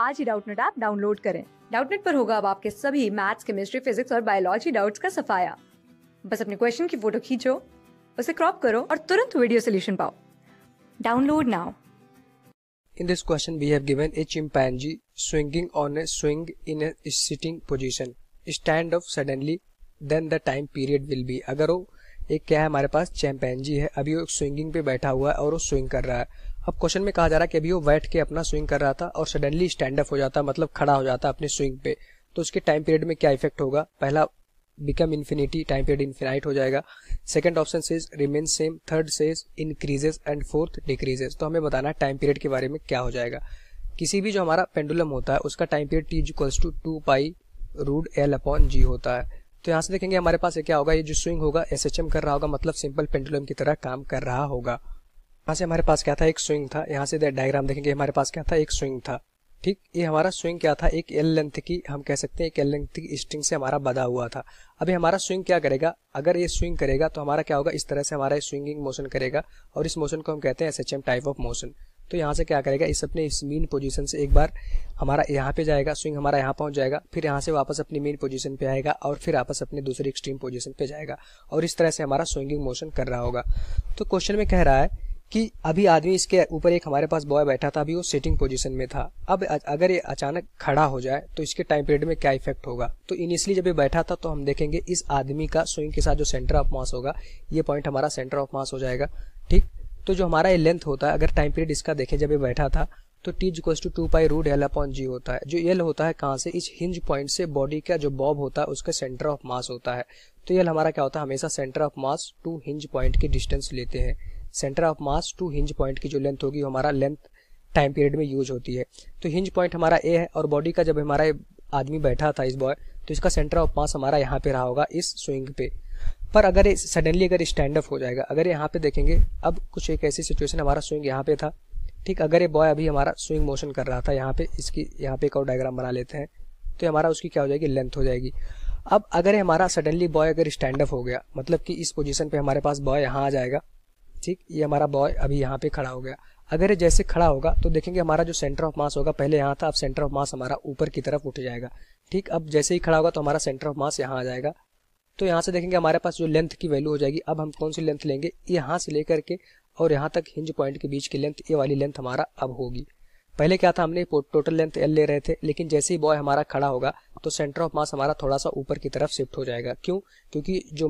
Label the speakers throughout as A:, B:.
A: आज ही Doubtnut app download करें डाउटनेट पर होगा अब आपके सभी मैथ्स केमिस्ट्री फिजिक्स और बायोलॉजी डाउट्स का सफाया बस अपने क्वेश्चन की फोटो खींचो उसे क्रॉप करो और तुरंत वीडियो सोल्यूशन पाओ download now
B: In this question, we have given a chimpanzee swinging on a swing in a sitting position. Stand up suddenly, then the time period will be. अगर वो एक क्या है हमारे पास चैम्पेंजी है अभी वो स्विंगिंग पे बैठा हुआ है और वो स्विंग कर रहा है अब क्वेश्चन में कहा जा रहा है कि अभी वो बैठ के अपना स्विंग कर रहा था और सडनली स्टैंड अप हो जाता मतलब खड़ा हो जाता अपने स्विंग पे तो उसके टाइम पीरियड में क्या इफेक्ट होगा पहला become infinity time period infinite हो जाएगा second option says remain same third says increases and fourth decreases तो हमें बताना है टाइम पीरियड के बारे में क्या हो जाएगा किसी भी जो हमारा पेंडुलम होता है उसका time period T equals to two pi root l upon g होता है तो यहाँ से देखेंगे हमारे पास ये क्या होगा ये जो स्विंग होगा एस एच एम कर रहा होगा मतलब सिंपल पेंडुलम की तरह काम कर रहा होगा यहाँ से हमारे पास क्या था एक स्विंग था यहाँ से डायग्राम देखेंगे हमारे पास क्या था एक स्विंग था ठीक ये हमारा स्विंग क्या था एक एल लेंथ की हम कह सकते हैं एक एल लेंथ की स्ट्रिंग से हमारा बधा हुआ था अभी हमारा स्विंग क्या करेगा अगर ये स्विंग करेगा तो हमारा क्या होगा इस तरह से हमारा स्विंगिंग मोशन करेगा और इस मोशन को हम कहते हैं S H M type of motion तो यहाँ से क्या करेगा इस अपने इस मेन पोजीशन से एक बार हमारा यहाँ पे जाएगा स्विंग हमारा यहाँ पहुँच जाएगा फिर यहाँ से वापस अपनी मेन पोजीशन पे आएगा और फिर वापस अपने दूसरी एक्सट्रीम पोजीशन पे जाएगा और इस तरह से हमारा स्विंगिंग मोशन कर रहा होगा तो क्वेश्चन में कह रहा है कि अभी आदमी इसके ऊपर एक हमारे पास बॉय बैठा था अभी वो सिटिंग पोजीशन में था अब अगर ये अचानक खड़ा हो जाए तो इसके टाइम पीरियड में क्या इफेक्ट होगा तो इनिशियली जब ये बैठा था तो हम देखेंगे इस आदमी का स्विंग के साथ जो सेंटर ऑफ मास होगा ये पॉइंट हमारा सेंटर ऑफ मास हो जाएगा ठीक तो जो हमारा ये लेंथ होता है अगर टाइम पीरियड इसका देखें जब ये बैठा था तो T equals to two pi root l upon g होता है जो एल होता है कहाँ से इस हिंज पॉइंट से बॉडी का जो बॉब होता है उसका सेंटर ऑफ मास होता है तो एल हमारा क्या होता है हमेशा centre of mass to hinge point की डिस्टेंस लेते हैं centre of mass to hinge point की जो लेंथ होगी हमारा लेंथ टाइम पीरियड में यूज होती है तो हिंज पॉइंट हमारा ए है और बॉडी का जब हमारा आदमी बैठा था इस बॉय तो इसका सेंटर ऑफ मास हमारा यहाँ पे रहा होगा इस स्विंग पे पर अगर सडनली अगर स्टैंड अप हो जाएगा अगर यहाँ पे देखेंगे अब कुछ एक ऐसी सिचुएशन हमारा स्विंग यहाँ पे था ठीक अगर ये बॉय अभी हमारा स्विंग मोशन कर रहा था यहाँ पे इसकी यहाँ पे एक और डायग्राम बना लेते हैं तो हमारा उसकी क्या हो जाएगी लेंथ हो जाएगी अब अगर हमारा सडनली बॉय अगर स्टैंड अप हो गया मतलब कि इस पोजीशन पे हमारे पास बॉय यहाँ आ जाएगा ठीक ये हमारा बॉय अभी यहाँ पे खड़ा हो गया अगर ये जैसे खड़ा होगा तो देखेंगे हमारा जो सेंटर ऑफ मास होगा पहले यहाँ था अब सेंटर ऑफ मास हमारा ऊपर की तरफ उठ जाएगा ठीक अब जैसे ही खड़ा होगा तो हमारा सेंटर ऑफ मास यहाँ आ जाएगा तो यहाँ से देखेंगे हमारे पास जो लेंथ की वैल्यू हो जाएगी अब हम कौन सी लेंथ लेंगे यहाँ से लेकर के और यहाँ तक हिंज पॉइंट के बीच की लेंथ ये वाली लेंथ हमारा अब होगी पहले क्या था हमने टोटल लेंथ एल ले रहे थे लेकिन जैसे ही बॉय हमारा खड़ा होगा तो सेंटर ऑफ मास हमारा थोड़ा सा ऊपर की तरफ शिफ्ट हो जाएगा क्यों क्योंकि जो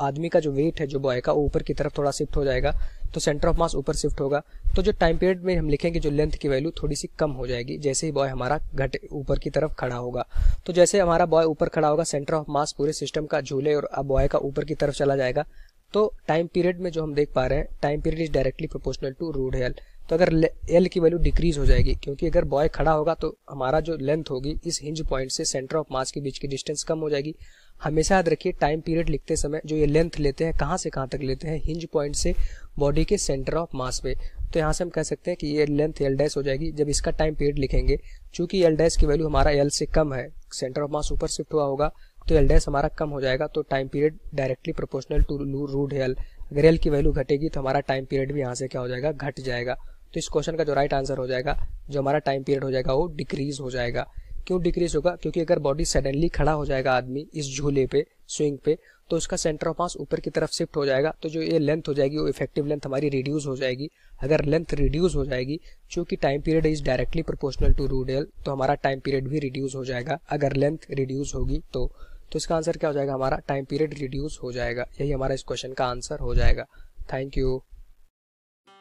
B: आदमी का जो वेट है जो बॉय का ऊपर की तरफ थोड़ा शिफ्ट हो जाएगा तो सेंटर ऑफ मास ऊपर शिफ्ट होगा तो जो टाइम पीरियड में हम लिखेंगे जो लेंथ की वैल्यू थोड़ी सी कम हो जाएगी जैसे ही बॉय हमारा घट ऊपर की तरफ खड़ा होगा तो जैसे हमारा बॉय ऊपर खड़ा होगा सेंटर ऑफ मास पूरे सिस्टम का झूले और बॉय का ऊपर की तरफ चला जाएगा तो टाइम पीरियड में जो हम देख पा रहे हैं time period is directly proportional to root l तो अगर एल की वैल्यू डिक्रीज हो जाएगी क्योंकि अगर बॉय खड़ा होगा तो हमारा जो लेंथ होगी इस हिंज पॉइंट से सेंटर ऑफ मास के बीच की डिस्टेंस कम हो जाएगी हमेशा याद रखिए टाइम पीरियड लिखते समय जो ये लेंथ लेते हैं कहाँ से कहाँ तक लेते हैं हिंज पॉइंट से बॉडी के सेंटर ऑफ मास पे तो यहाँ से हम कह सकते हैं कि ये लेंथ एल डैश हो जाएगी जब इसका टाइम पीरियड लिखेंगे चूंकि एल डैश की वैल्यू हमारा एल से कम है सेंटर ऑफ मास ऊपर शिफ्ट हुआ होगा तो एल डैश हमारा कम हो जाएगा तो time period directly proportional to root L अगर एल की वैल्यू घटेगी तो हमारा टाइम पीरियड भी यहाँ से क्या हो जाएगा घट जाएगा तो इस क्वेश्चन का जो राइट आंसर हो जाएगा जो हमारा टाइम पीरियड हो जाएगा वो डिक्रीज हो जाएगा क्यों डिक्रीज होगा क्योंकि अगर बॉडी सडनली खड़ा हो जाएगा आदमी इस झूले पे स्विंग पे तो उसका सेंटर ऑफ मास ऊपर की तरफ शिफ्ट हो जाएगा तो जो ये लेंथ हो जाएगी वो इफेक्टिव लेंथ हमारी रिड्यूस हो जाएगी अगर लेंथ रिड्यूस हो जाएगी चूंकि time period is directly proportional to root L तो हमारा टाइम पीरियड भी रिड्यूस हो जाएगा अगर लेंथ रिड्यूस होगी तो तो इसका आंसर क्या हो जाएगा हमारा टाइम पीरियड रिड्यूस हो जाएगा यही हमारा इस क्वेश्चन का आंसर हो जाएगा थैंक यू